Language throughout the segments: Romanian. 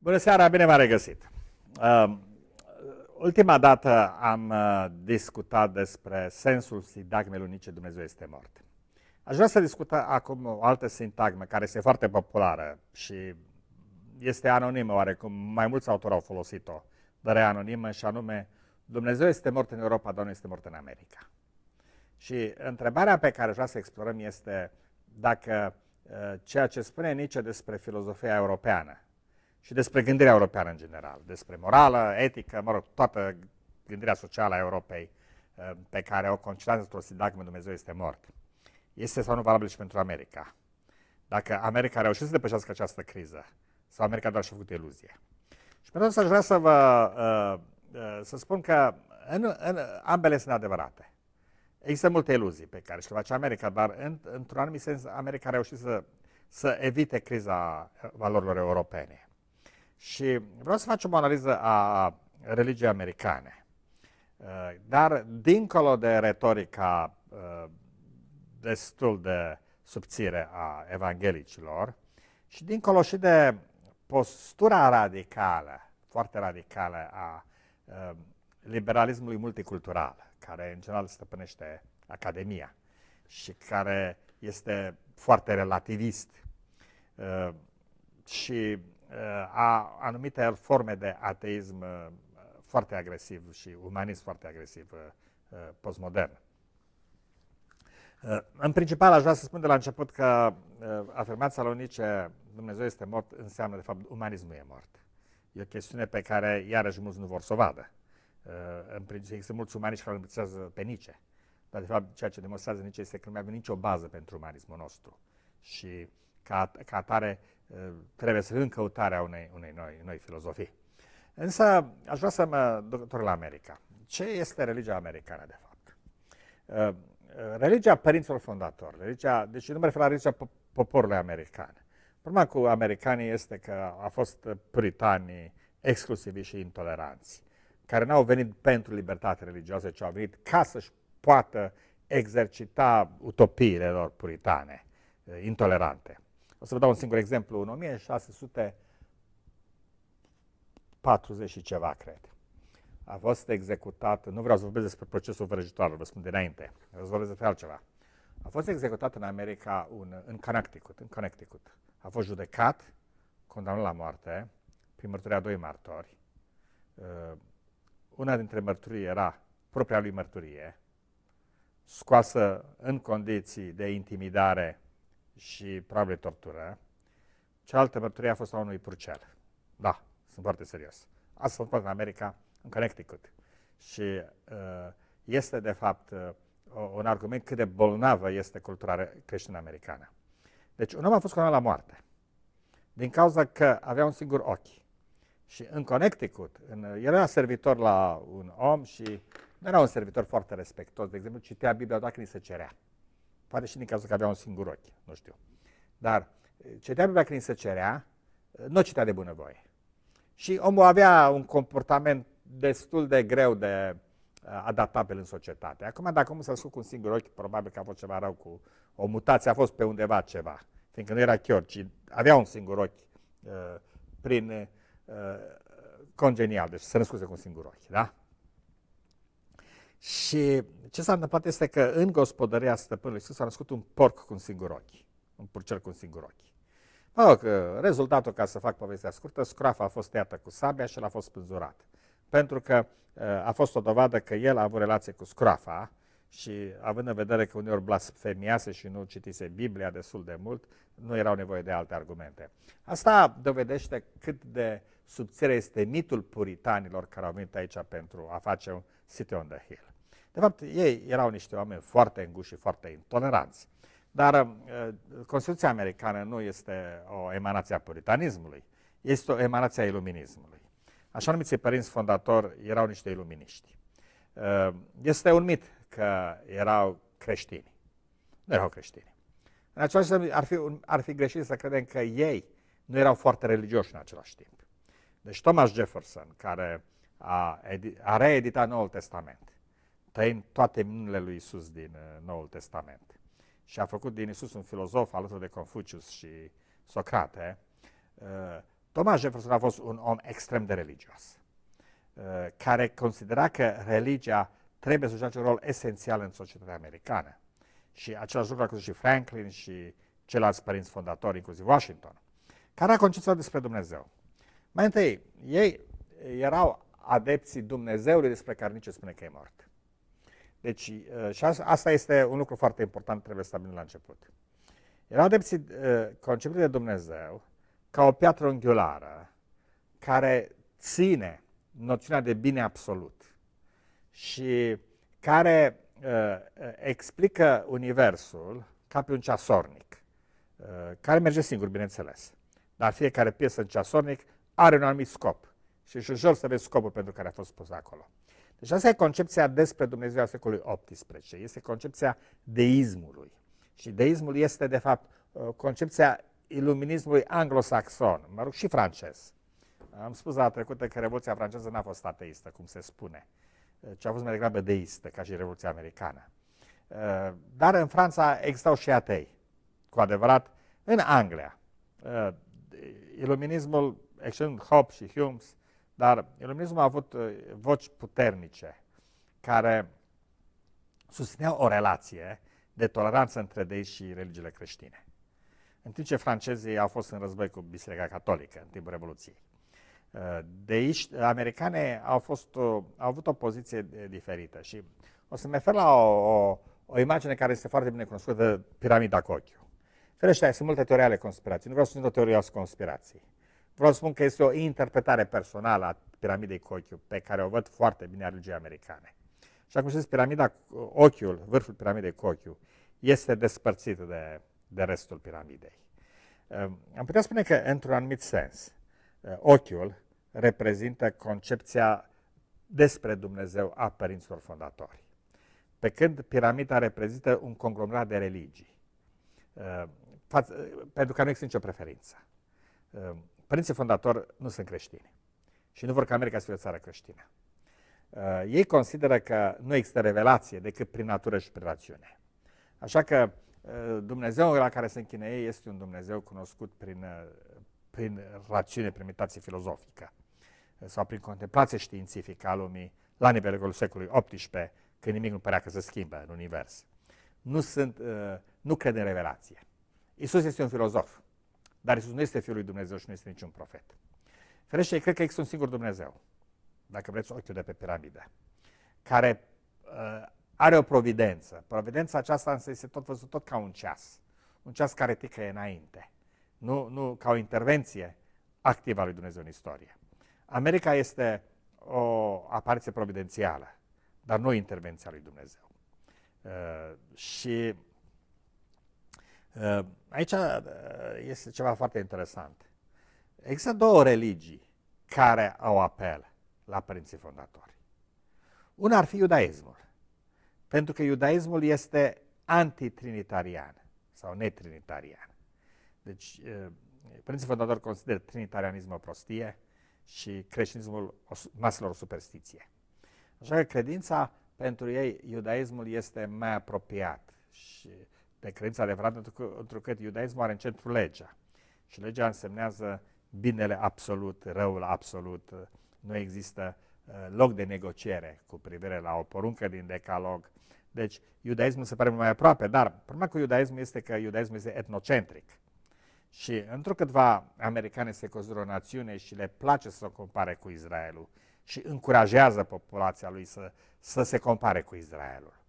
Bună seara, bine m am regăsit! Uh, ultima dată am uh, discutat despre sensul sintagmei unice Dumnezeu este mort. Aș vrea să discut acum o altă sintagmă care este foarte populară și este anonimă oarecum, mai mulți autori au folosit-o, dar e anonimă și anume Dumnezeu este mort în Europa, dar nu este mort în America. Și întrebarea pe care aș vrea să explorăm este dacă uh, ceea ce spune Nietzsche despre filozofia europeană, și despre gândirea europeană în general, despre morală, etică, mă rog, toată gândirea socială a Europei eh, pe care o considerăm într-o sindagmă Dumnezeu este mort. Este sau nu valabil și pentru America? Dacă America a reușit să depășească această criză sau America doar și-a făcut iluzie? Și pentru asta aș vrea să vă eh, eh, să spun că în, în, ambele sunt adevărate. Există multe iluzii pe care și le face America, dar în, într-un anumit sens America a reușit să, să evite criza valorilor europene. Și vreau să facem o analiză a religiei americane. Uh, dar dincolo de retorica uh, destul de subțire a evanghelicilor și dincolo și de postura radicală, foarte radicală a uh, liberalismului multicultural, care în general stăpânește Academia și care este foarte relativist și a anumite forme de ateism uh, foarte agresiv și umanism foarte agresiv uh, uh, postmodern. În principal, aș vrea să spun de la început că afirmația lui Nice, Dumnezeu este mort înseamnă, de fapt, umanismul e mort. E o chestiune pe care, iarăși, mulți nu vor să o vadă. În principiu, există mulți umaniști care îl pe Nice. Dar, de fapt, ceea ce demonstrează Nice este că nu mai avem nicio bază pentru umanismul nostru. Și, ca, ca atare, trebuie să în căutarea unei, unei noi, noi filozofii. Însă aș vrea să mă doctor la America. Ce este religia americană, de fapt? Uh, religia părinților fondatori, religia, deci nu mă refer la religia poporului american. Problema cu americanii este că a fost puritanii exclusivi și intoleranți, care n-au venit pentru libertate religioasă, ci au venit ca să-și poată exercita utopiile lor puritane, uh, intolerante. O să vă dau un singur exemplu. În 1640 și ceva, cred, a fost executat, nu vreau să vorbesc despre procesul vrăjitoare, vă spun dinainte, vreau să vorbesc despre altceva. A fost executat în America, un, în Connecticut, în Connecticut. A fost judecat, condamnat la moarte, prin mărturia doi martori. Uh, una dintre mărturii era propria lui mărturie, scoasă în condiții de intimidare și probabil tortură. Cealaltă mărturie a fost a unui purcel. Da, sunt foarte serios. Asta s-a întâmplat în America, în Connecticut. Și uh, este, de fapt, uh, un argument cât de bolnavă este cultura creștină americană. Deci un om a fost condamnat la moarte din cauza că avea un singur ochi. Și în Connecticut, în, el era servitor la un om și nu era un servitor foarte respectos. De exemplu, citea Biblia dacă ni se cerea. Poate și din cazul că avea un singur ochi, nu știu. Dar eh, citea pe când se cerea, eh, nu citea de bunăvoie. Și omul avea un comportament destul de greu de eh, adaptabil în societate. Acum, dacă omul s-a scut cu un singur ochi, probabil că a fost ceva rău cu o mutație, a fost pe undeva ceva. Fiindcă nu era chior, ci avea un singur ochi uh, prin uh, congenial, deci se născuse cu un singur ochi, da? Și ce s-a întâmplat este că în gospodăria stăpânului Iisus s-a născut un porc cu un singur ochi, un purcel cu un singur ochi. Mă rog, rezultatul, ca să fac povestea scurtă, scroafa a fost tăiată cu sabia și l-a fost spânzurat. Pentru că eh, a fost o dovadă că el a avut relație cu scroafa și având în vedere că uneori blasfemiase și nu citise Biblia destul de mult, nu erau nevoie de alte argumente. Asta dovedește cât de subțire este mitul puritanilor care au venit aici pentru a face City on the Hill. De fapt, ei erau niște oameni foarte înguși și foarte intoleranți. Dar uh, Constituția americană nu este o emanație a puritanismului, este o emanație a iluminismului. Așa numiți părinți fondatori erau niște iluminiști. Uh, este un mit că erau creștini. Nu erau creștini. În același timp, ar fi, ar fi greșit să credem că ei nu erau foarte religioși în același timp. Deci Thomas Jefferson, care a, a reedita Noul Testament, tăind toate minunile lui Isus din uh, Noul Testament. Și a făcut din Isus un filozof alături de Confucius și Socrate. Uh, Thomas Jefferson a fost un om extrem de religios, uh, care considera că religia trebuie să joace un rol esențial în societatea americană. Și același lucru a făcut și Franklin și ceilalți părinți fondatori, inclusiv Washington, care a concepția despre Dumnezeu. Mai întâi, ei erau adepții Dumnezeului despre care nici spune că e mort. Deci, uh, și asta este un lucru foarte important, trebuie stabilit la început. Erau adepții uh, conceptului de Dumnezeu ca o piatră unghiulară care ține noțiunea de bine absolut și care uh, explică Universul ca pe un ceasornic, care merge singur, bineînțeles. Dar fiecare piesă în ceasornic are un anumit scop și își să vezi scopul pentru care a fost pus acolo. Deci asta e concepția despre Dumnezeu a secolului XVIII, este concepția deismului. Și deismul este, de fapt, uh, concepția iluminismului anglosaxon, mă rog, și francez. Am spus la trecută că Revoluția franceză n-a fost ateistă, cum se spune, uh, ci a fost mai degrabă deistă, ca și Revoluția americană. Uh, dar în Franța existau și atei, cu adevărat, în Anglia. Iluminismul, exceptând Hobbes și Humes, dar iluminismul a avut uh, voci puternice care susțineau o relație de toleranță între dei și religiile creștine. În timp ce francezii au fost în război cu Biserica Catolică în timpul Revoluției. Uh, deiști, americane au, fost, uh, au avut o poziție diferită și o să mă refer la o, o, o imagine care este foarte bine cunoscută, piramida ochiul. Ferește, sunt multe teorii ale conspirației. Nu vreau să spun o teorie a conspirației vreau să spun că este o interpretare personală a piramidei cu ochiul, pe care o văd foarte bine a religiei americane. Și acum știți, piramida ochiul, vârful piramidei cu ochiul, este despărțit de, de restul piramidei. Ehm, am putea spune că, într-un anumit sens, eh, ochiul reprezintă concepția despre Dumnezeu a părinților fondatori. Pe când piramida reprezintă un conglomerat de religii, ehm, eh, pentru că nu există nicio preferință. Ehm, părinții fondatori nu sunt creștini și nu vor ca America să fie o țară creștină. Uh, ei consideră că nu există revelație decât prin natură și prin rațiune. Așa că uh, Dumnezeu la care se închină ei este un Dumnezeu cunoscut prin, uh, prin rațiune, prin meditație filozofică uh, sau prin contemplație științifică a lumii la nivelul secolului XVIII, când nimic nu părea că se schimbă în univers. Nu, sunt, uh, nu cred în revelație. Isus este un filozof. Dar Isus nu este Fiul lui Dumnezeu și nu este niciun profet. Ferește, cred că există un singur Dumnezeu, dacă vreți ochiul de pe piramidă, care uh, are o providență. Providența aceasta însă este tot văzut tot ca un ceas. Un ceas care tică înainte. Nu, nu ca o intervenție activă a lui Dumnezeu în istorie. America este o apariție providențială, dar nu intervenția lui Dumnezeu. Uh, și Uh, aici uh, este ceva foarte interesant. Există două religii care au apel la părinții fondatori. Una ar fi iudaismul, pentru că iudaismul este antitrinitarian sau netrinitarian. Deci, uh, părinții fondatori consideră trinitarianismul o prostie și creștinismul maselor o superstiție. Așa că credința pentru ei, iudaismul este mai apropiat și uh, de credință adevărată, că iudaismul are în centru legea. Și legea însemnează binele absolut, răul absolut. Nu există uh, loc de negociere cu privire la o poruncă din decalog. Deci, iudaismul se pare mai aproape, dar problema cu iudaismul este că iudaismul este etnocentric. Și câtva americane se consideră o națiune și le place să o compare cu Israelul și încurajează populația lui să, să se compare cu Israelul.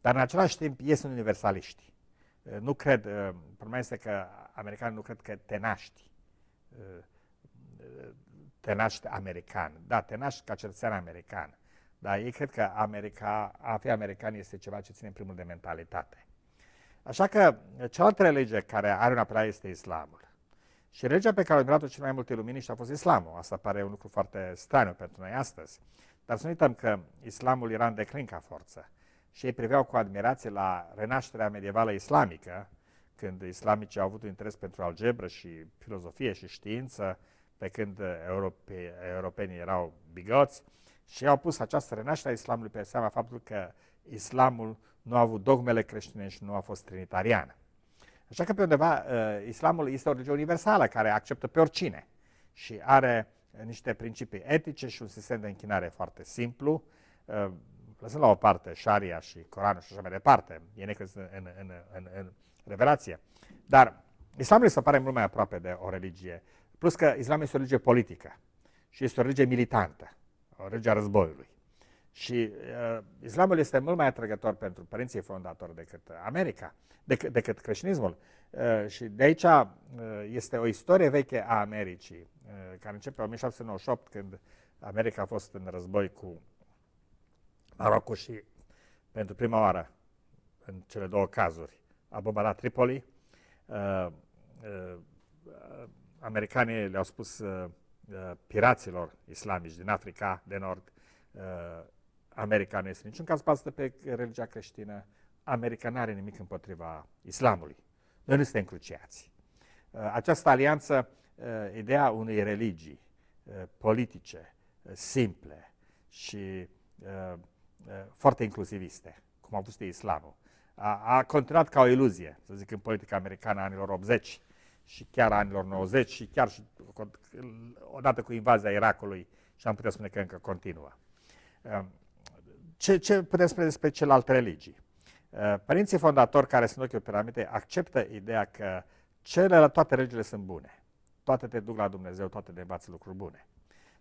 Dar în același timp ei sunt universaliști. Eh, nu cred, eh, problema este că americanii nu cred că te naști. Eh, te naști american. Da, te naști ca cetățean american. Dar ei cred că America, a fi american este ceva ce ține în primul de mentalitate. Așa că cealaltă lege care are un apelare este islamul. Și religia pe care a admirat-o cel mai multe și a fost islamul. Asta pare un lucru foarte straniu pentru noi astăzi. Dar să nu uităm că islamul era în declin ca forță și ei priveau cu admirație la renașterea medievală islamică, când islamicii au avut interes pentru algebră și filozofie și știință, pe când europe, europenii erau bigoți, și au pus această renaștere a islamului pe seama faptul că islamul nu a avut dogmele creștine și nu a fost trinitarian. Așa că pe undeva uh, islamul este o religie universală care acceptă pe oricine și are niște principii etice și un sistem de închinare foarte simplu, uh, lăsând la o parte șaria și Coranul și așa mai departe, e necrezând în, în, în, în revelație, dar islamul se pare mult mai aproape de o religie, plus că islamul este o religie politică și este o religie militantă, o religie a războiului. Și uh, islamul este mult mai atrăgător pentru părinții fondatori decât America, decât, decât creștinismul. Uh, și de aici uh, este o istorie veche a Americii, uh, care începe în 1798, când America a fost în război cu a și pentru prima oară în cele două cazuri a bombardat Tripoli. Uh, uh, americanii le-au spus uh, uh, piraților islamici din Africa de Nord, uh, America nu este niciun caz bazată pe religia creștină, America nu are nimic împotriva islamului. Noi nu suntem cruciați. Uh, această alianță, uh, ideea unei religii uh, politice, uh, simple și uh, Eh, foarte inclusiviste, cum a fost islamul. A, a continuat ca o iluzie, să zic, în politica americană a anilor 80 și chiar anilor 90 și chiar și odată cu invazia Irakului și am putea spune că încă continuă. Eh, ce, ce putem spune despre celelalte religii? Eh, părinții fondatori care sunt ochiul piramidei acceptă ideea că celelalte toate religiile sunt bune. Toate te duc la Dumnezeu, toate te învață lucruri bune.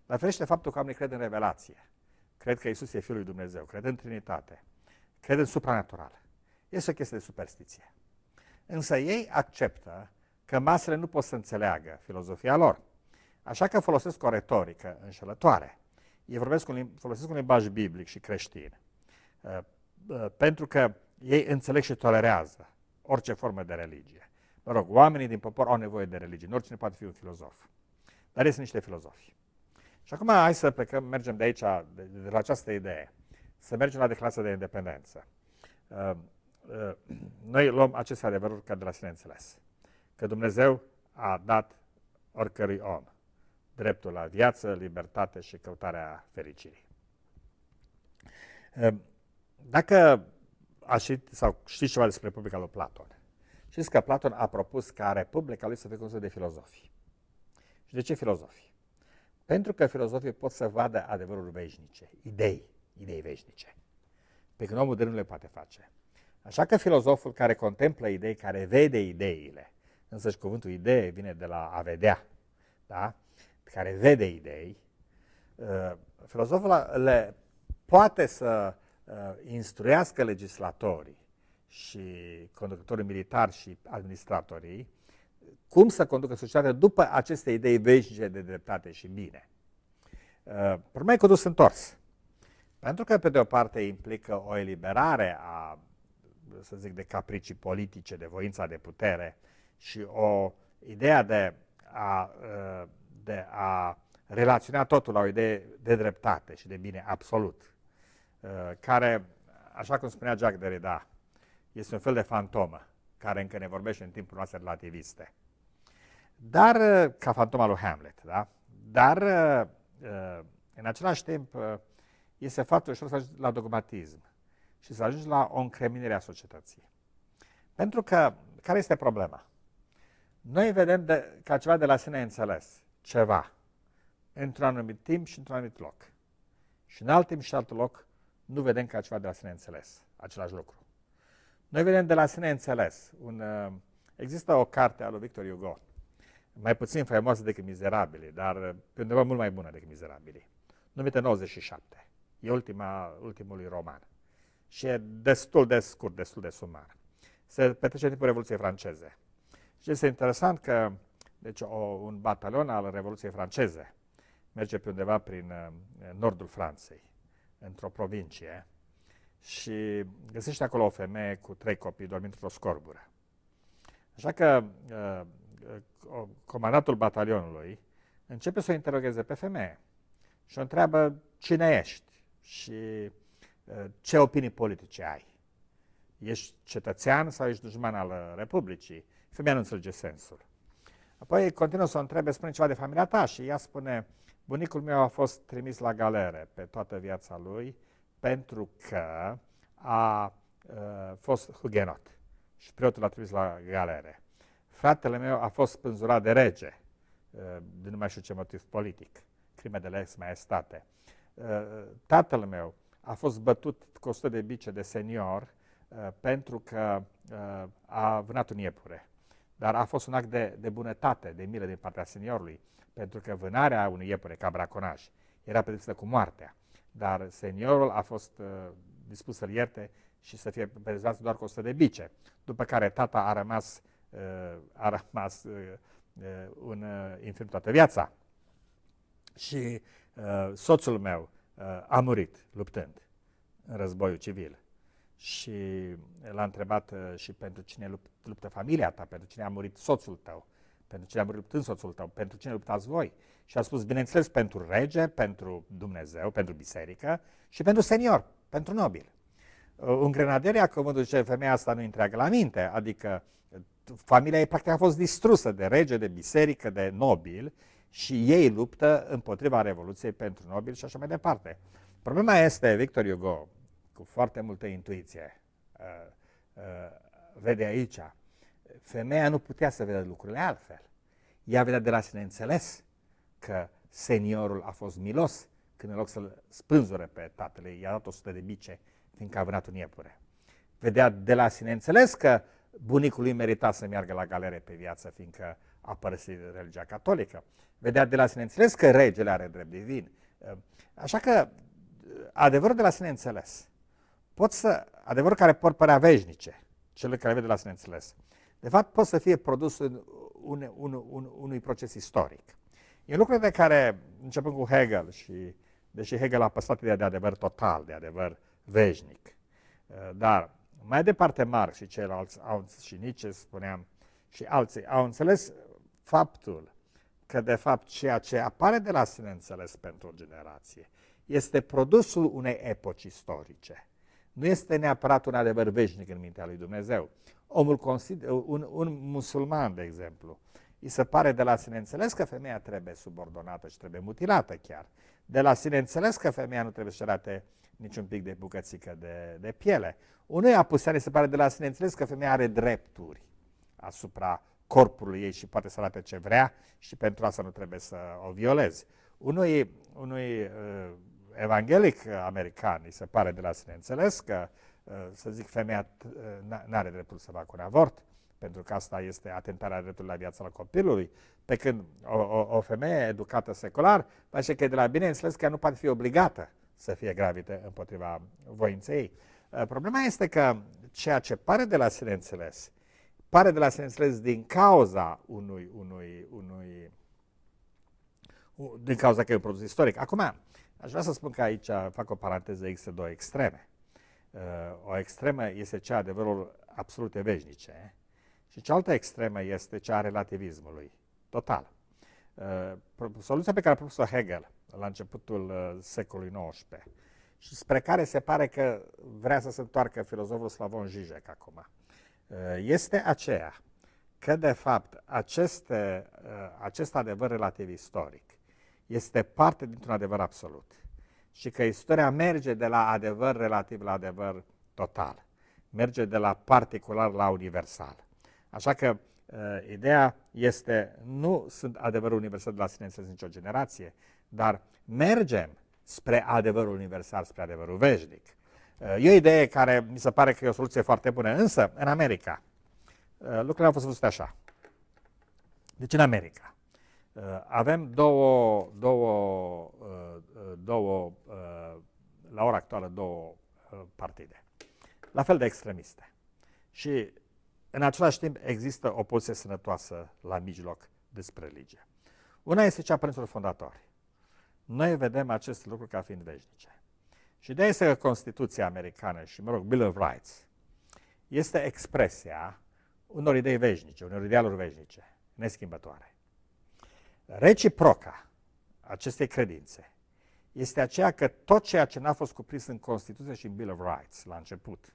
Dar ferește faptul că oamenii cred în revelație. Cred că Isus e Fiul lui Dumnezeu, cred în Trinitate, cred în supranatural. Este o chestie de superstiție. Însă ei acceptă că masele nu pot să înțeleagă filozofia lor. Așa că folosesc o retorică înșelătoare. Ei vorbesc un, folosesc un limbaj biblic și creștin. Uh, uh, pentru că ei înțeleg și tolerează orice formă de religie. Mă rog, oamenii din popor au nevoie de religie. Oricine poate fi un filozof. Dar ei sunt niște filozofi. Și acum hai să plecăm, mergem de aici, de, de la această idee, să mergem la declarația de independență. Uh, uh, noi luăm aceste adevăruri ca de la sine înțeles. Că Dumnezeu a dat oricărui om dreptul la viață, libertate și căutarea fericirii. Uh, dacă ați sau știți ceva despre Republica lui Platon, știți că Platon a propus ca Republica lui să fie condusă de filozofi. Și de ce filozofi? Pentru că filozofii pot să vadă adevărul veșnice, idei, idei veșnice, pe când omul nu le poate face. Așa că filozoful care contemplă idei, care vede ideile, însă și cuvântul idee vine de la a vedea, da? care vede idei, uh, filozoful le poate să uh, instruiască legislatorii și conducătorii militari și administratorii cum să conducă societatea după aceste idei veșnice de dreptate și bine. Uh, Problema e dus întors. Pentru că, pe de o parte, implică o eliberare a, să zic, de capricii politice, de voința de putere și o idee de a, uh, de a relaționa totul la o idee de dreptate și de bine absolut, uh, care, așa cum spunea Jacques Derrida, este un fel de fantomă care încă ne vorbește în timpul noastre relativiste. Dar, uh, ca fantoma lui Hamlet, da? Dar, uh, uh, în același timp, este foarte ușor să ajungi la dogmatism și să ajungi la o încreminere a societății. Pentru că, care este problema? Noi vedem de, ca ceva de la sine înțeles, ceva, într-un anumit timp și într-un anumit loc. Și în alt timp și alt loc nu vedem ca ceva de la sine înțeles, același lucru. Noi vedem de la sine înțeles. Un, există o carte a lui Victor Hugo, mai puțin faimoasă decât Mizerabile, dar pe undeva mult mai bună decât Mizerabile, numită 97. E ultima, ultimului roman. Și e destul de scurt, destul de sumar. Se petrece în timpul Revoluției franceze. Și este interesant că deci, o, un batalion al Revoluției franceze merge pe undeva prin uh, nordul Franței, într-o provincie, și găsește acolo o femeie cu trei copii dormind într-o scorbură. Așa că uh, Uh, comandatul batalionului începe să o interogheze pe femeie și o întreabă cine ești și uh, ce opinii politice ai. Ești cetățean sau ești dușman al uh, Republicii? Femeia nu înțelege sensul. Apoi continuă să o întrebe, spune ceva de familia ta și ea spune, bunicul meu a fost trimis la galere pe toată viața lui pentru că a, a fost hugenot și preotul l-a trimis la galere fratele meu a fost spânzurat de rege, uh, din nu mai știu ce motiv politic, de ex-maestate. Uh, tatăl meu a fost bătut cu 100 de bice de senior uh, pentru că a vânat un iepure. Dar a fost un act de, de bunătate, de milă din partea seniorului, pentru că vânarea unui iepure ca braconaj era pedepsită cu moartea. Dar seniorul a fost dispus să-l ierte și să fie pedepsit doar cu 100 de bice. După care tata a rămas uh, Uh, a rămas un uh, uh, infirm toată viața. Și soțul meu a murit luptând în războiul civil. Și l-a întrebat și pentru cine luptă familia ta, pentru cine a murit soțul tău, pentru cine a murit luptând soțul tău, pentru cine luptați voi. Și a spus, bineînțeles, pentru rege, pentru Dumnezeu, pentru biserică și pentru senior, pentru nobil. un grenadier acum duce femeia asta nu întreagă la minte, adică uh, familia ei practic a fost distrusă de rege, de biserică, de nobil și ei luptă împotriva Revoluției pentru nobil și așa mai departe. Problema este, Victor Hugo, cu foarte multă intuiție, uh, uh, vede aici, femeia nu putea să vedă lucrurile altfel. Ea vedea de la sine înțeles că seniorul a fost milos când în loc să-l spânzure pe tatăl i-a dat 100 de bice fiindcă a vânat un iepure. Vedea de la sine înțeles că uh, bunicul lui merita să meargă la galere pe viață, fiindcă a părăsit religia catolică. Vedea de la sine înțeles că regele are drept divin. Așa că adevărul de la sine înțeles, pot să, adevărul care pot părea veșnice, cel care vede de la sine înțeles, de fapt pot să fie un un un, un, unui proces istoric. E un lucru de care, începând cu Hegel și, deși Hegel a păstrat ideea de adevăr total, de adevăr veșnic, dar mai departe Marx și ceilalți, au, și Nietzsche, spuneam, și alții, au înțeles faptul că, de fapt, ceea ce apare de la sine înțeles pentru o generație este produsul unei epoci istorice. Nu este neapărat un adevăr veșnic în mintea lui Dumnezeu. Omul consider, un, un musulman, de exemplu, îi se pare de la sine înțeles că femeia trebuie subordonată și trebuie mutilată chiar. De la sine înțeles că femeia nu trebuie să arate uh, niciun pic de bucățică de, de piele. Unui puseare se pare de la sine înțeles că femeia are drepturi asupra corpului ei și poate să arate ce vrea și pentru asta nu trebuie să o violezi. Unui, unui uh, evanghelic american îi se pare de la sine înțeles că, uh, să zic, femeia uh, nu are dreptul să facă un avort, pentru că asta este atentarea dreptului la viața la copilului, pe când o, o, o femeie educată secular face că e de la bine înțeles că nu poate fi obligată să fie gravită împotriva voinței ei. Uh, problema este că ceea ce pare de la sine înțeles, pare de la sine înțeles din cauza unui, unui, unui din cauza că e un produs istoric. Acum, aș vrea să spun că aici fac o paranteză, există două extreme. Uh, o extremă este cea adevărul absolute veșnice și cealaltă extremă este cea a relativismului, total. Uh, soluția pe care a propus-o Hegel, la începutul uh, secolului XIX și spre care se pare că vrea să se întoarcă filozoful Slavon Žižek acum, uh, este aceea că, de fapt, aceste, uh, acest adevăr relativ istoric este parte dintr-un adevăr absolut și că istoria merge de la adevăr relativ la adevăr total, merge de la particular la universal. Așa că ideea este, nu sunt adevărul universal de la sine înțeles nicio generație, dar mergem spre adevărul universal, spre adevărul veșnic. E o idee care mi se pare că e o soluție foarte bună, însă în America lucrurile au fost văzute așa. Deci în America avem două, două, două la ora actuală, două partide, la fel de extremiste. Și în același timp există o poziție sănătoasă la mijloc despre religie. Una este cea a părinților fondatori noi vedem acest lucru ca fiind veșnice. Și de este că Constituția americană și, mă rog, Bill of Rights este expresia unor idei veșnice, unor idealuri veșnice, neschimbătoare. Reciproca acestei credințe este aceea că tot ceea ce n-a fost cuprins în Constituție și în Bill of Rights la început,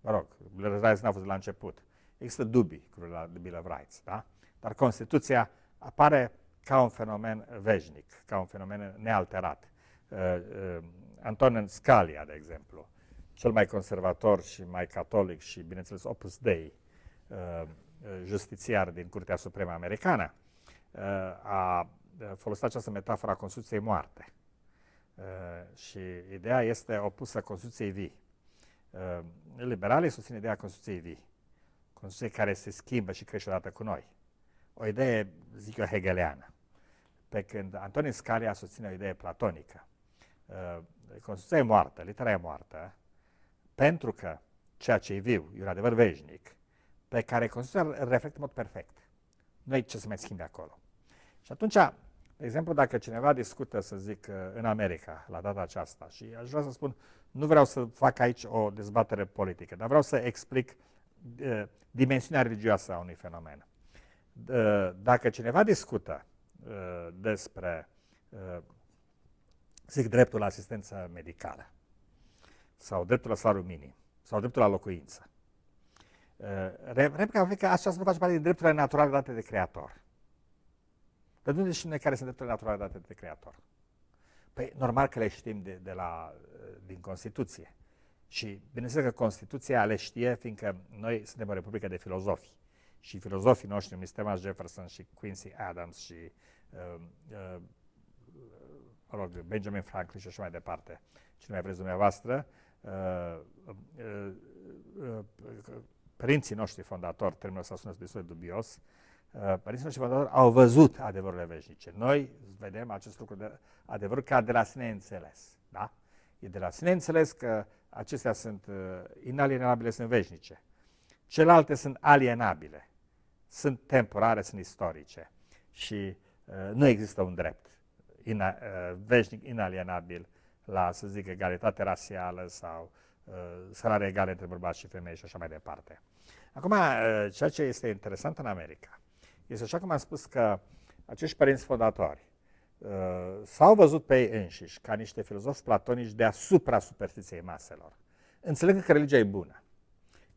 mă rog, Bill of Rights n-a fost la început, există dubii cu Bill of Rights, da? Dar Constituția apare ca un fenomen veșnic, ca un fenomen nealterat. Uh, uh, Antonin Scalia, de exemplu, cel mai conservator și mai catolic și, bineînțeles, Opus Dei, uh, justițiar din Curtea Supremă Americană, a folosit această metaforă a Constituției moarte. Și ideea este opusă Constituției vii. Liberalii susțin ideea Constituției vii, Constituție care se schimbă și crește odată cu noi. O idee, zic eu, hegeleană. Pe când Antonin Scalia susține o idee platonică. Uh, Constituția e moartă, litera e moartă, pentru că ceea ce e viu e un adevăr veșnic, pe care Constituția îl reflectă în mod perfect. Nu e ce să mai schimbe acolo. Și atunci, de exemplu, dacă cineva discută, să zic, uh, în America la data aceasta și aș vrea să spun, nu vreau să fac aici o dezbatere politică, dar vreau să explic uh, dimensiunea religioasă a unui fenomen. dacă cineva discută Uh, despre, uh, zic, dreptul la asistență medicală sau dreptul la salariu minim sau dreptul la locuință. Replica va fi că așa se face parte din drepturile naturale date de creator. Dar de unde știm noi care sunt drepturile naturale date de creator? Păi normal că le știm de, de la, uh, din Constituție. Și bineînțeles că Constituția le știe, fiindcă noi suntem o republică de filozofi și filozofii noștri, Mr. Thomas Jefferson și Quincy Adams și uh, uh, rog, Benjamin Franklin și așa mai departe, cine mai vreți dumneavoastră, uh, uh, uh, părinții noștri fondatori, termenul să sună destul de dubios, uh, părinții noștri fondatori au văzut adevărurile veșnice. Noi vedem acest lucru de adevăr ca de la sine înțeles. Da? E de la sine înțeles că acestea sunt uh, inalienabile, sunt veșnice. Celelalte sunt alienabile, sunt temporare, sunt istorice și uh, nu există un drept ina, uh, veșnic inalienabil la, să zic, egalitate rasială sau uh, salarii egale între bărbați și femei și așa mai departe. Acum, uh, ceea ce este interesant în America este așa cum am spus că acești părinți fondatori uh, s-au văzut pe ei înșiși ca niște filozofi platonici deasupra superfiției maselor, Înțeleg că religia e bună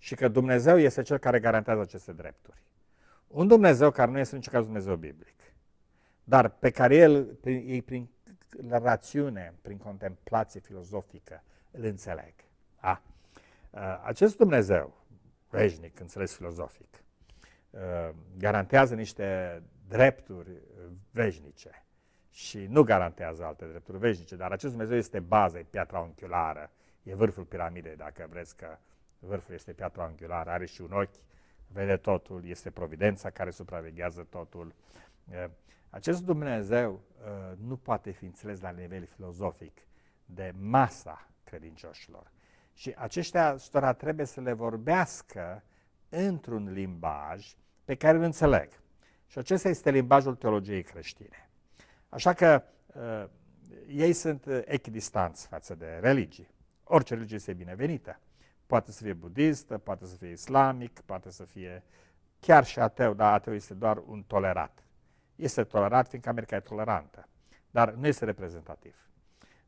și că Dumnezeu este cel care garantează aceste drepturi. Un Dumnezeu care nu este nici caz Dumnezeu biblic, dar pe care el, prin, prin rațiune, prin contemplație filozofică, îl înțeleg. A. Acest Dumnezeu veșnic, înțeles filozofic, garantează niște drepturi veșnice și nu garantează alte drepturi veșnice, dar acest Dumnezeu este baza, e piatra unchiulară, e vârful piramidei, dacă vreți că vârful este piatra angulară, are și un ochi, vede totul, este providența care supraveghează totul. Acest Dumnezeu nu poate fi înțeles la nivel filozofic de masa credincioșilor. Și aceștia stora trebuie să le vorbească într-un limbaj pe care îl înțeleg. Și acesta este limbajul teologiei creștine. Așa că uh, ei sunt echidistanți față de religii. Orice religie este binevenită. Poate să fie budistă, poate să fie islamic, poate să fie chiar și ateu, dar ateu este doar un tolerat. Este tolerat fiindcă America e tolerantă, dar nu este reprezentativ.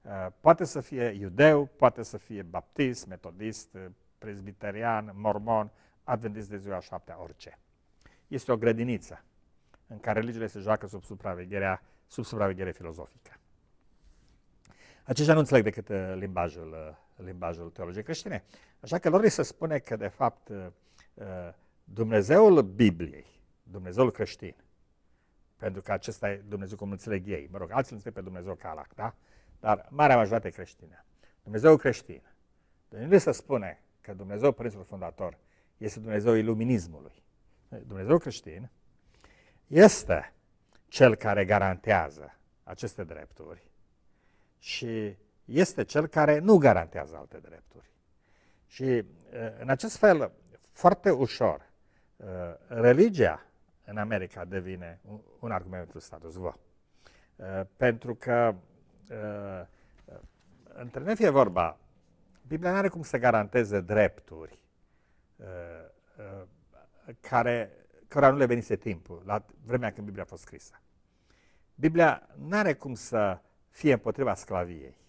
Uh, poate să fie iudeu, poate să fie baptist, metodist, uh, prezbiterian, mormon, adventist de ziua șaptea, orice. Este o grădiniță în care religiile se joacă sub supravegherea, sub supraveghere filozofică. Aceștia nu înțeleg decât uh, limbajul limbajul teologiei creștine. Așa că lor li se spune că, de fapt, uh, uh, Dumnezeul Bibliei, Dumnezeul creștin, pentru că acesta e Dumnezeu cum înțeleg ei, mă rog, alții înțeleg pe Dumnezeu ca alac, da? Dar marea majoritate creștină, Dumnezeu creștin, deci nu se spune că Dumnezeu Părinților Fondator este Dumnezeu iluminismului. Dumnezeu creștin este cel care garantează aceste drepturi și este cel care nu garantează alte drepturi. Și uh, în acest fel, foarte ușor, uh, religia în America devine un argument pentru status quo. Uh, pentru că, între ne fie vorba, Biblia nu are cum să garanteze drepturi care, care nu le venise timpul, la vremea când Biblia a fost scrisă. Biblia nu are cum să fie împotriva sclaviei.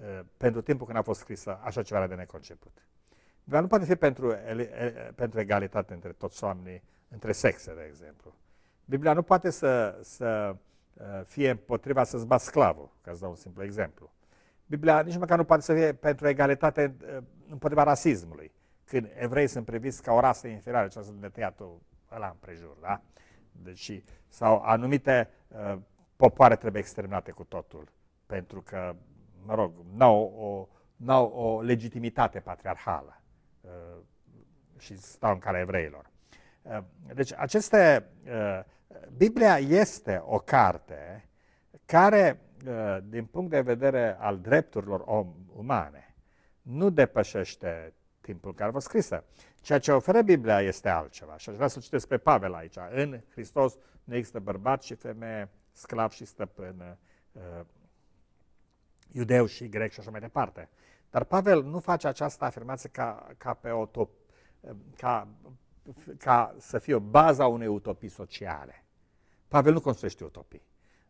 Eh, pentru timpul când a fost scrisă, așa ceva de neconceput. Dar nu poate fi pentru, pentru egalitate între toți oamenii, între sexe, de exemplu. Biblia nu poate să, să eh, fie împotriva să-ți bat sclavul, ca să dau un simplu exemplu. Biblia nici măcar nu poate să fie pentru egalitate eh, împotriva rasismului, când evrei sunt priviți ca o rasă inferioară, ce sunt de tăiatul ăla împrejur, da? Deci, sau anumite uh, popoare trebuie exterminate cu totul, pentru că mă rog, n-au o, n-au o legitimitate patriarhală uh, și stau în calea evreilor. Uh, deci aceste, uh, Biblia este o carte care, din punct de vedere al drepturilor om, umane, nu depășește timpul care a fost scrisă. Ceea ce oferă Biblia este altceva. Și aș vrea să citesc pe Pavel aici. În Hristos nu există bărbat și femeie, sclav și stăpân, iudeu și grec și așa mai departe. Dar Pavel nu face această afirmație ca, ca pe o top, ca, ca să fie o baza unei utopii sociale. Pavel nu construiește utopii.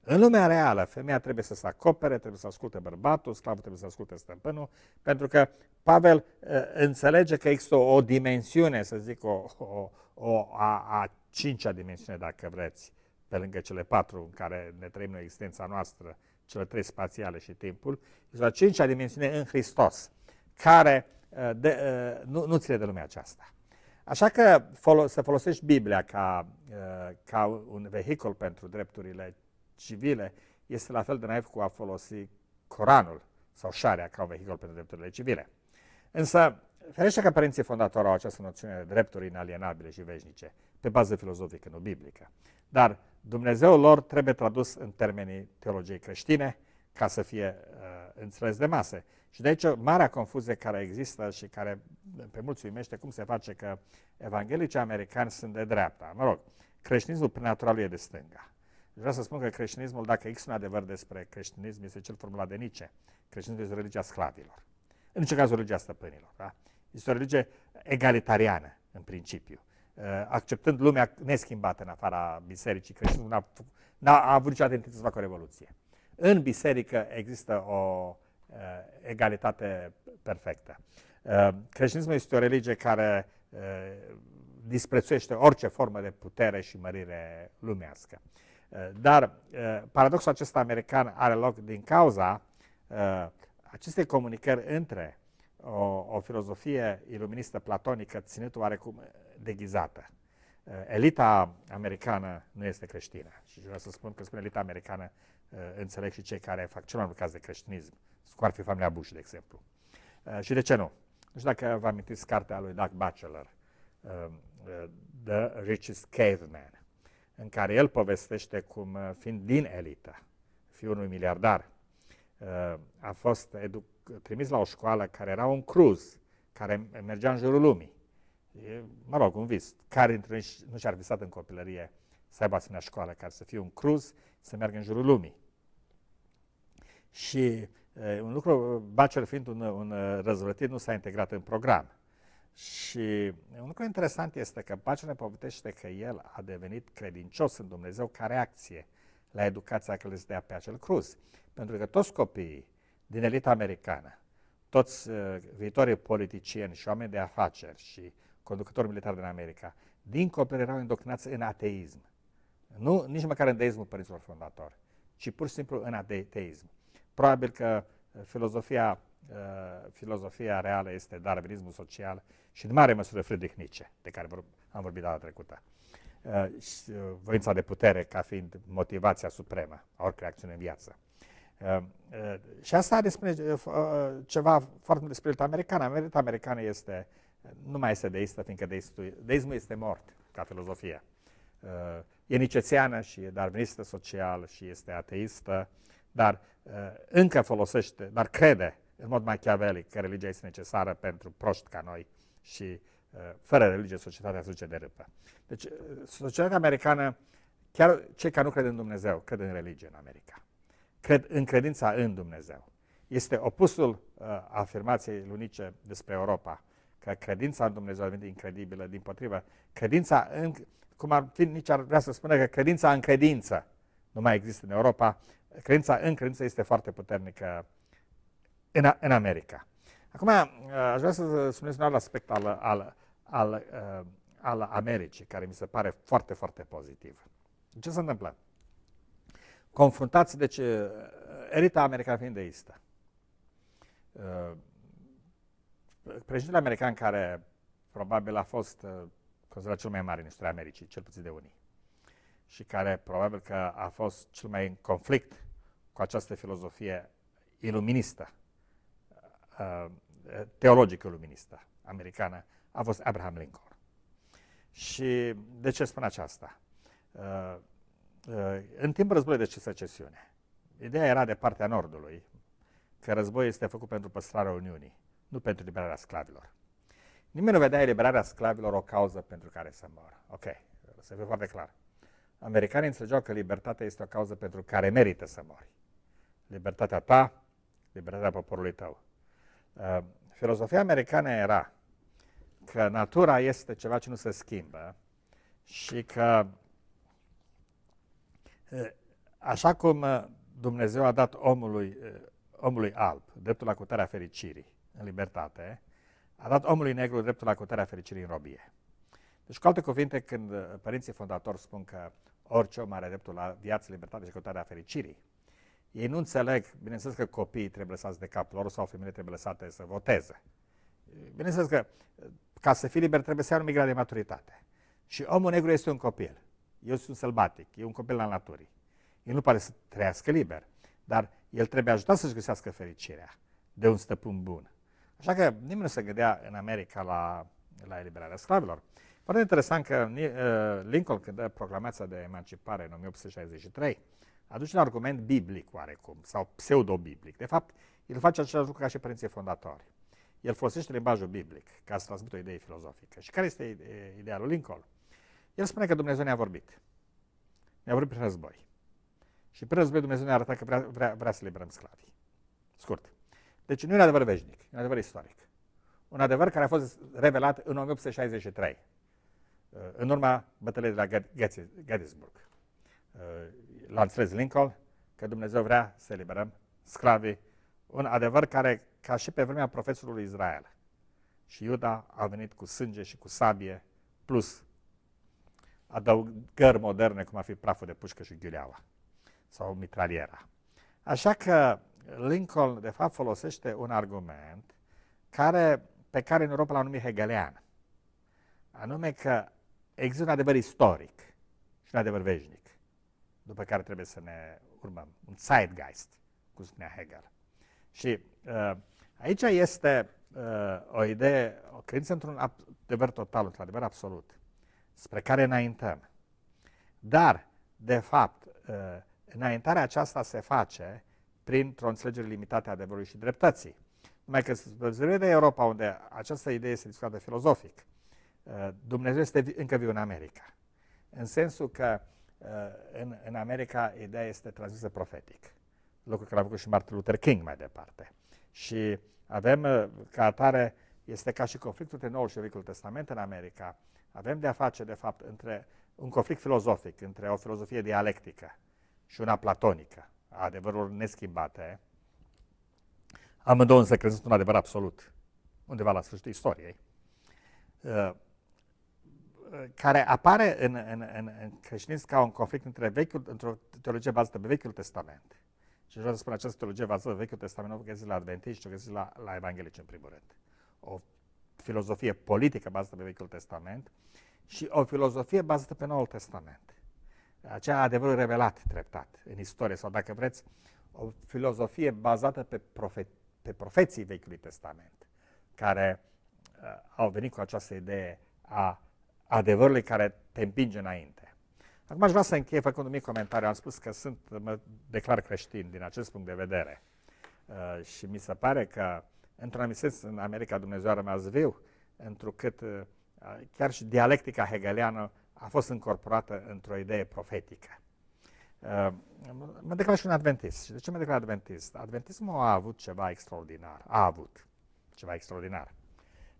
În lumea reală, femeia trebuie să se acopere, trebuie să asculte bărbatul, sclavul trebuie să asculte stăpânul, pentru că Pavel ă, înțelege că există o, o dimensiune, să zic, o, o, o a, a cincea dimensiune, dacă vreți, pe lângă cele patru în care ne trăim noi existența noastră, cele trei spațiale și timpul, este a cincea dimensiune în Hristos, care uh, de, uh, nu, nu ține de lumea aceasta. Așa că să folosești Biblia ca, uh, ca un vehicul pentru drepturile civile este la fel de naiv cu a folosi Coranul sau șarea ca un vehicul pentru drepturile civile. Însă, ferește că părinții fondatori au această noțiune de drepturi inalienabile și veșnice, pe bază filozofică, nu biblică. Dar Dumnezeul lor trebuie tradus în termenii teologiei creștine ca să fie uh, înțeles de masă. Și de aici marea confuzie care există și care pe mulți uimește cum se face că evanghelicii americani sunt de dreapta. Mă rog, creștinismul prin natural e de stânga. Vreau să spun că creștinismul, dacă există un adevăr despre creștinism, este cel formulat de Nice. Creștinismul este religia sclavilor. În ce caz, religia stăpânilor. Da? Este o religie egalitariană, în principiu. Uh, acceptând lumea neschimbată în afara bisericii creștine, n-a, n-a avut niciodată intenție să facă o revoluție. În biserică există o uh, egalitate perfectă. Uh, creștinismul este o religie care uh, disprețuiește orice formă de putere și mărire lumească. Uh, dar uh, paradoxul acesta american are loc din cauza uh, acestei comunicări între o, o filozofie iluministă platonică ținută oarecum deghizată. Eh, elita americană nu este creștină. Și vreau să spun că spun elita americană, eh, înțeleg și cei care fac cel mai mult caz de creștinism. Cum ar fi familia Bush, de exemplu. Eh, și de ce nu? Nu știu dacă vă amintiți cartea lui Doug Bachelor, The Richest Caveman, în care el povestește cum, fiind din elită, fiul unui miliardar, a fost trimis la o școală care era un cruz, care mergea în jurul lumii E, mă rog, un vis. Care dintre noi nu și-ar visat în copilărie să aibă asemenea școală, care să fie un cruz, să meargă în jurul lumii. Și e, un lucru, Bacel fiind un, un răzvrătit, nu s-a integrat în program. Și un lucru interesant este că Bacel ne povestește că el a devenit credincios în Dumnezeu ca reacție la educația care îl pe acel cruz. Pentru că toți copiii din elita americană, toți uh, viitorii politicieni și oameni de afaceri și Conducător militar din America, din copil erau indoctrinați în ateism. Nu, nici măcar în deismul părinților fondatori, ci pur și simplu în ateism. Probabil că uh, filozofia, uh, filozofia reală este darwinismul social și în mare măsură Friedrich Nietzsche, de care am vorbit data trecută. Uh, și, uh, voința de putere ca fiind motivația supremă a oricărei acțiuni în viață. Uh, uh, și asta ne spune uh, uh, ceva foarte mult despre american. America americană este uh, nu mai este deistă, fiindcă deistul, deismul este mort ca filozofie. Uh, e nicețeană și e darwinistă social și este ateistă, dar uh, încă folosește, dar crede în mod machiavelic că religia este necesară pentru proști ca noi și uh, fără religie societatea se de râpă. Deci societatea americană, chiar cei care nu cred în Dumnezeu, cred în religie în America. Cred în credința în Dumnezeu. Este opusul uh, afirmației lunice despre Europa că credința în Dumnezeu devine incredibilă, din potrivă. Credința, în, cum ar fi, nici ar vrea să spună că credința în credință nu mai există în Europa. Credința în credință este foarte puternică în, în America. Acum, uh, aș vrea să spuneți un alt aspect al, al, al, uh, al Americii, care mi se pare foarte, foarte pozitiv. Ce se întâmplă? Confruntați, deci, uh, erita americană fiind deistă, Președintele american care probabil a fost uh, considerat cel mai mare în istoria Americii, cel puțin de unii, și care probabil că a fost cel mai în conflict cu această filozofie iluministă, uh, teologică iluministă americană, a fost Abraham Lincoln. Și de ce spun aceasta? Uh, în timpul războiului de secesiune, ideea era de partea Nordului că războiul este făcut pentru păstrarea Uniunii nu pentru liberarea sclavilor. Nimeni nu vedea eliberarea sclavilor o cauză pentru care să moară. Ok, să fie foarte clar. Americanii înțelegeau că libertatea este o cauză pentru care merită să mori. Libertatea ta, libertatea poporului tău. Uh, filozofia americană era că natura este ceva ce nu se schimbă și că uh, așa cum uh, Dumnezeu a dat omului, omului alb, dreptul la cutarea fericirii, în libertate, a dat omului negru dreptul la căutarea fericirii în robie. Deci, cu alte cuvinte, când uh, părinții fondatori spun că orice om are dreptul la viață, libertate și căutarea fericirii, ei nu înțeleg, bineînțeles că copiii trebuie lăsați de cap lor sau femeile trebuie lăsate să voteze. Bineînțeles că uh, ca să fii liber trebuie să ai un mic grad de maturitate. Și omul negru este un copil. Eu sunt sălbatic, e un copil la naturii. El nu pare să trăiască liber, dar el trebuie ajutat să-și găsească fericirea de un stăpân bun. Așa că nimeni nu se gândea în America la, la eliberarea sclavilor. Foarte interesant că uh, Lincoln, când dă proclamația de emancipare în 1863, aduce un argument biblic oarecum, sau pseudo-biblic. De fapt, el face același lucru ca și părinții fondatori. El folosește limbajul biblic ca să transmită o idee filozofică. Și care este ideea lui Lincoln? El spune că Dumnezeu ne-a vorbit. Ne-a vorbit prin război. Și prin război Dumnezeu ne-a arătat că vrea, vrea, vrea să liberăm sclavii. Scurt. Deci nu e un adevăr veșnic, e un adevăr istoric. Un adevăr care a fost revelat în 1863, uh, în urma bătăliei de la Gettysburg. înțeles uh, Lincoln că Dumnezeu vrea să eliberăm sclavii. Un adevăr care, ca și pe vremea profesorului Israel, și Iuda a venit cu sânge și cu sabie, plus adăugări moderne, cum ar fi praful de pușcă și ghiuleaua sau mitraliera. Așa că Lincoln, de fapt, folosește un argument care, pe care în Europa l-a numit hegelian. Anume că există un adevăr istoric și un adevăr veșnic, după care trebuie să ne urmăm. Un zeitgeist, cum spunea Hegel. Și uh, aici este uh, o idee, o credință într-un adevăr total, într-un adevăr absolut, spre care înaintăm. Dar, de fapt, uh, înaintarea aceasta se face printr-o înțelegere limitată a adevărului și dreptății. Numai că spre de Europa, unde această idee este discutată filozofic, eh, Dumnezeu este încă viu în America. În sensul că eh, în, în America ideea este transmisă profetic. Lucru care a făcut și Martin Luther King mai departe. Și avem, eh, ca atare, este ca și conflictul între Noul și Vechiul Testament în America. Avem de a face, de fapt, între un conflict filozofic, între o filozofie dialectică și una platonică adevărul neschimbate, amândouă însă crezând un adevăr absolut, undeva la sfârșitul istoriei, uh, uh, care apare în, în, în, în creștinism ca un conflict între vechiul, într-o teologie bazată pe Vechiul Testament. Și vreau să spun această teologie bazată pe Vechiul Testament, nu o găsiți la Adventiști, o găsiți la, la Evanghelici, în primul rând. O filozofie politică bazată pe Vechiul Testament și o filozofie bazată pe Noul Testament acea adevărul revelat treptat în istorie sau, dacă vreți, o filozofie bazată pe, profe- pe profeții Vechiului Testament, care uh, au venit cu această idee a adevărului care te împinge înainte. Acum aș vrea să închei făcând un mic comentariu. Am spus că sunt, mă declar creștin din acest punct de vedere. Uh, și mi se pare că, într-un anumit sens, în America Dumnezeu a rămas viu, întrucât uh, chiar și dialectica hegeliană a fost încorporată într-o idee profetică. Uh, mă declar și un adventist. Și de ce mă declar adventist? Adventismul a avut ceva extraordinar. A avut ceva extraordinar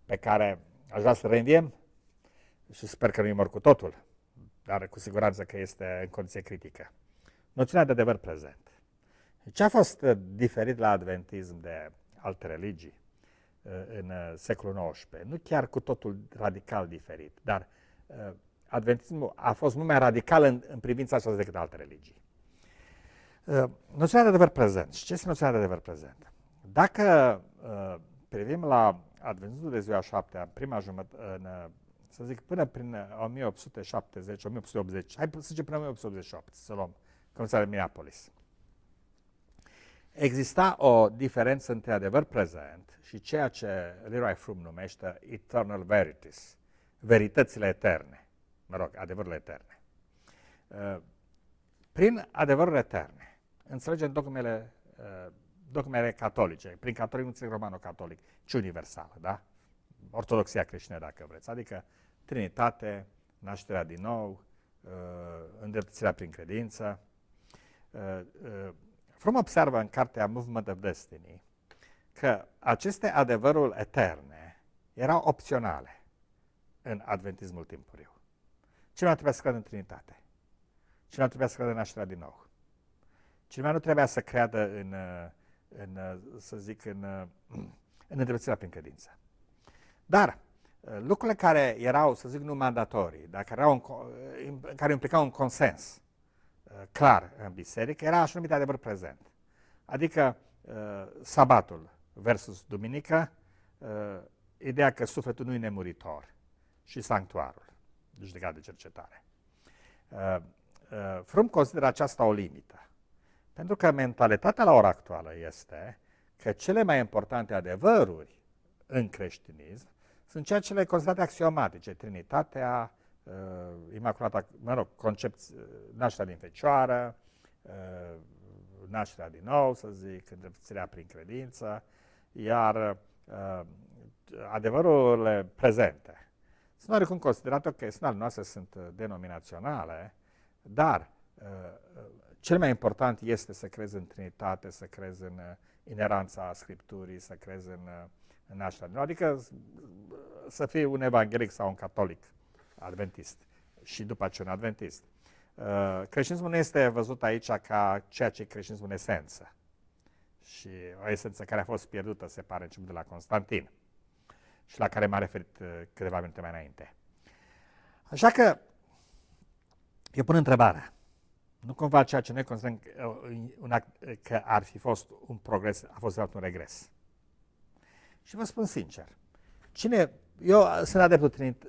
pe care aș vrea să reînviem și sper că nu-i mor cu totul, dar cu siguranță că este în condiție critică. Noțiunea de adevăr prezent. Ce a fost uh, diferit la adventism de alte religii uh, în uh, secolul XIX? Nu chiar cu totul radical diferit, dar adventismul a fost mult mai radical în, în privința aceasta decât alte religii. Uh, noțiunea de adevăr prezent. Și ce este noțiunea de adevăr prezent? Dacă uh, privim la adventismul de ziua șaptea, în prima jumătate, în, uh, să zic până prin 1870, 1880, hai să zicem până 1888, să luăm, când se Minneapolis. Exista o diferență între adevăr prezent și ceea ce Leroy Frum numește eternal verities, veritățile eterne mă rog, adevărurile eterne. Uh, prin adevărurile eterne, înțelegem dogmele, uh, dogmele catolice, prin catolic nu înțeleg romano-catolic, ci universală, da? Ortodoxia creștină, dacă vreți, adică Trinitate, nașterea din nou, uh, îndreptățirea prin credință. Frum observă în cartea Movement of Destiny că aceste adevăruri eterne erau opționale în adventismul timpuriu. Cine nu trebuia să creadă în Trinitate. Cine nu trebuia să creadă în nașterea din nou. Cine nu trebuia să creadă în, în să zic, în, uh, în îndreptățirea prin credință. Dar uh, lucrurile care erau, să zic, nu mandatorii, dar care, erau un, uh, care implicau un consens clar în biserică, era așa numit adevăr prezent. Adică sabatul versus duminică, ideea că sufletul nu e nemuritor și sanctuarul judecat de cercetare. Uh, uh, Frum consideră aceasta o limită, pentru că mentalitatea la ora actuală este că cele mai importante adevăruri în creștinism sunt ceea ce le considerate axiomatice, Trinitatea, uh, Imaculata, mă rog, uh, nașterea din fecioară, uh, nașterea din nou, să zic, îndreptățirea prin credință, iar uh, adevărurile prezente, sunt oricum considerat ok, chestiune, al noastre sunt uh, denominaționale, dar uh, uh, cel mai important este să crezi în Trinitate, să crezi în ineranța Scripturii, să crezi în, în așa. Adică să fii un evanghelic sau un catolic adventist și după aceea un adventist. Creștinismul nu este văzut aici ca ceea ce e creștinismul în esență și o esență care a fost pierdută, se pare, început de la Constantin și la care m a referit uh, câteva minute mai înainte. Așa că eu pun întrebarea. Nu cumva ceea ce noi considerăm că uh, uh, ar fi fost un progres, a fost de un regres. Și vă spun sincer, cine, eu sunt adeptul, trinit,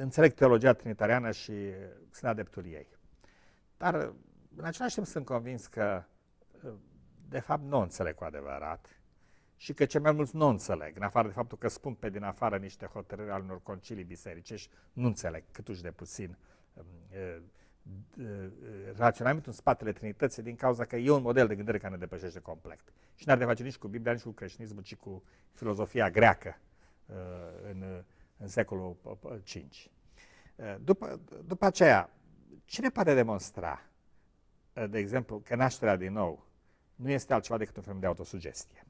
înțeleg teologia trinitariană și sunt adeptul ei. Dar în același timp sunt convins că de fapt nu o înțeleg cu adevărat și că cei mai mulți nu înțeleg, în afară de faptul că spun pe din afară niște hotărâri al unor concilii bisericești, nu înțeleg câtuși de puțin um, raționamentul în spatele Trinității din cauza că e un model de gândire care ne depășește complet. Și n ar de face nici cu Biblia, nici cu creștinismul, ci cu filozofia greacă uh, în, în secolul V. Uh, uh, după, după aceea, cine poate demonstra, de exemplu, că nașterea din nou nu este altceva decât un fel de autosugestie?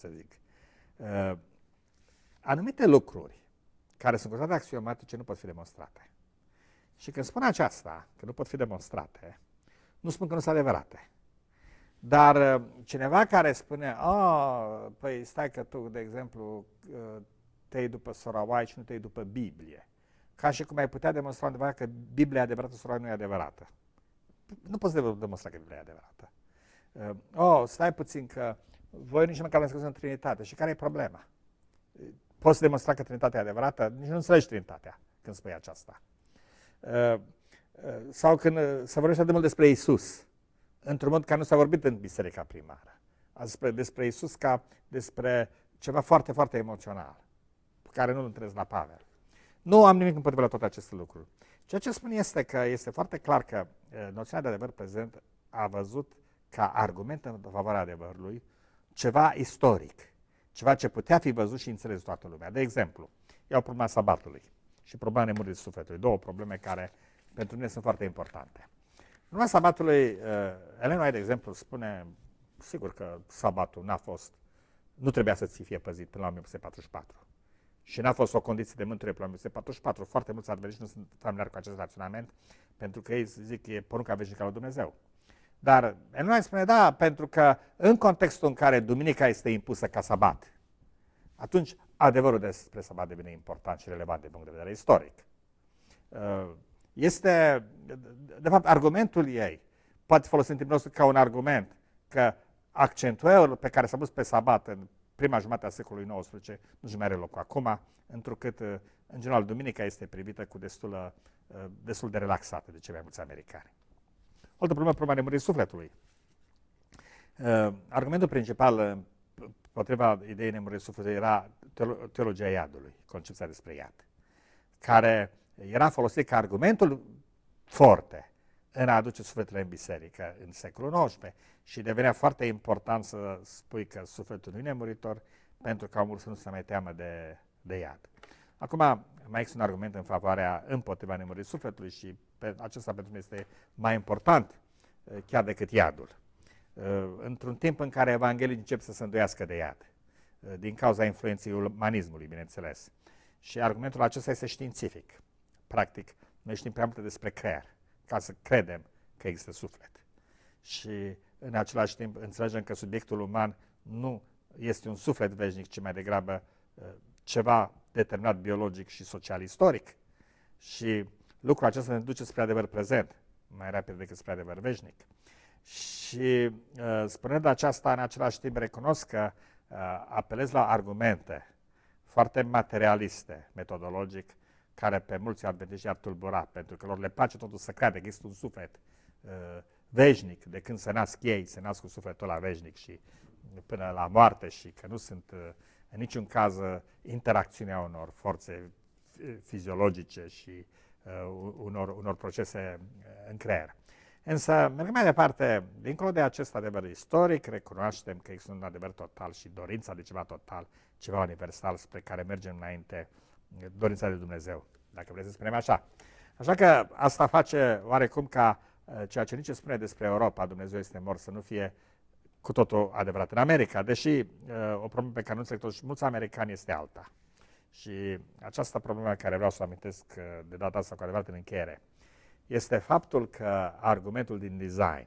să zic. Uh, anumite lucruri care sunt considerate axiomatice nu pot fi demonstrate. Și când spun aceasta, că nu pot fi demonstrate, nu spun că nu sunt adevărate. Dar uh, cineva care spune, a, ah, păi stai că tu, de exemplu, uh, te iei după Sorawai și nu te iei după Biblie. Ca și cum ai putea demonstra undeva că Biblia e adevărată, Sorawai nu e adevărată. Nu poți demonstra că Biblia e adevărată. Uh, oh, stai puțin că voi nici măcar nu ați în Trinitate. Și care e problema? Poți demonstra că Trinitatea e adevărată? Nici nu înțelegi Trinitatea când spui aceasta. Uh, uh, sau când uh, se vorbește de mult despre Isus, într-un mod care nu s-a vorbit în biserica primară. Despre, despre Isus ca despre ceva foarte, foarte emoțional, pe care nu-l întrezi la Pavel. Nu am nimic împotriva la toate aceste lucruri. Ceea ce spun este că este foarte clar că noțiunea de adevăr prezent a văzut ca argument în favoarea adevărului ceva istoric, ceva ce putea fi văzut și înțeles toată lumea. De exemplu, iau problema sabatului și problema nemurii sufletului, două probleme care pentru mine sunt foarte importante. Problema sabatului, uh, Elena, de exemplu, spune, sigur că sabatul n-a fost, nu trebuia să ți fie păzit până la 1844. Și n-a fost o condiție de mântuire până la 1844. Foarte mulți adventiști nu sunt familiari cu acest raționament, pentru că ei zic că e porunca veșnică la Dumnezeu. Dar el nu mai spune, da, pentru că în contextul în care duminica este impusă ca sabat, atunci adevărul despre sabat devine important și relevant din punct de vedere istoric. Uh, este, de fapt, argumentul ei, poate folosi în timpul nostru ca un argument, că accentuelul pe care s-a pus pe sabat în prima jumătate a secolului XIX nu-și mai are loc acum, întrucât, uh, în general, duminica este privită cu destul, uh, destul de relaxată de cei mai mulți americani altă problemă, problema nemurii sufletului. Uh, argumentul principal împotriva uh, ideii nemurii sufletului era teologia iadului, concepția despre iad, care era folosit ca argumentul forte în a aduce sufletele în biserică în secolul XIX și devenea foarte important să spui că sufletul nu e nemuritor pentru că omul să nu se mai teamă de, de iad. Acum mai există un argument în favoarea împotriva nemurii sufletului și acesta pentru mine este mai important chiar decât iadul. Într-un timp în care evanghelii încep să se îndoiască de iad, din cauza influenței umanismului, bineînțeles. Și argumentul acesta este științific. Practic, noi știm prea multe despre creier ca să credem că există suflet. Și în același timp înțelegem că subiectul uman nu este un suflet veșnic, ci mai degrabă ceva determinat biologic și social-istoric. Și Lucrul acesta ne duce spre adevăr prezent, mai rapid decât spre adevăr veșnic. Și uh, spunând aceasta, în același timp recunosc că uh, apelez la argumente foarte materialiste, metodologic, care pe mulți adventiști ar tulbura, pentru că lor le place totul să creadă că există un suflet uh, veșnic, de când se nasc ei, se nasc cu sufletul la veșnic și până la moarte și că nu sunt uh, în niciun caz uh, interacțiunea unor forțe uh, fiziologice și Uh, unor, unor procese uh, în creier. Însă, merg mai departe, dincolo de acest adevăr istoric, recunoaștem că există un adevăr total și dorința de ceva total, ceva universal spre care mergem înainte, dorința de Dumnezeu, dacă vreți să spunem așa. Așa că asta face oarecum ca uh, ceea ce nici spune despre Europa, Dumnezeu este mor, să nu fie cu totul adevărat în America, deși o problemă pe care nu înțeleg toți mulți americani este alta. Și această problemă care vreau să o amintesc uh, de data asta cu adevărat în încheiere este faptul că argumentul din design,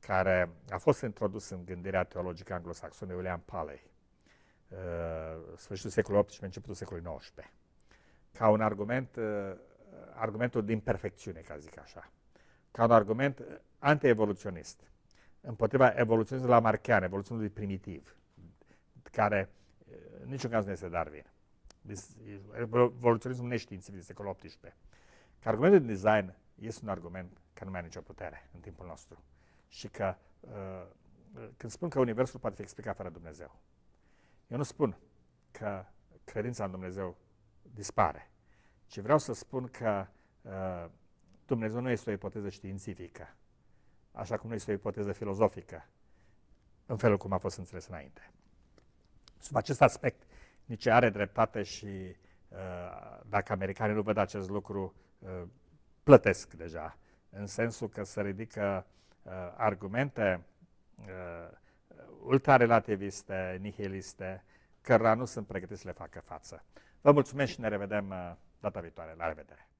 care a fost introdus în gândirea teologică anglosaxonă William Paley, uh, sfârșitul secolului XVIII, începutul secolului XIX, ca un argument, uh, argumentul din perfecțiune, ca zic așa, ca un argument antievoluționist, împotriva evoluționismului Marchean, evoluționismului primitiv, care în niciun caz nu este Darwin. Revoluționismul neștiințific din secolul XVIII. Că argumentul de design este un argument că nu mai are nicio putere în timpul nostru și că uh, când spun că Universul poate fi explicat fără Dumnezeu, eu nu spun că credința în Dumnezeu dispare, ci vreau să spun că uh, Dumnezeu nu este o ipoteză științifică, așa cum nu este o ipoteză filozofică, în felul cum a fost înțeles înainte. Sub acest aspect, nici are dreptate și uh, dacă americanii nu văd acest lucru, uh, plătesc deja. În sensul că se ridică uh, argumente ultrarelativiste, nihiliste, cărora nu sunt pregătiți să le facă față. Vă mulțumesc și ne revedem data viitoare. La revedere!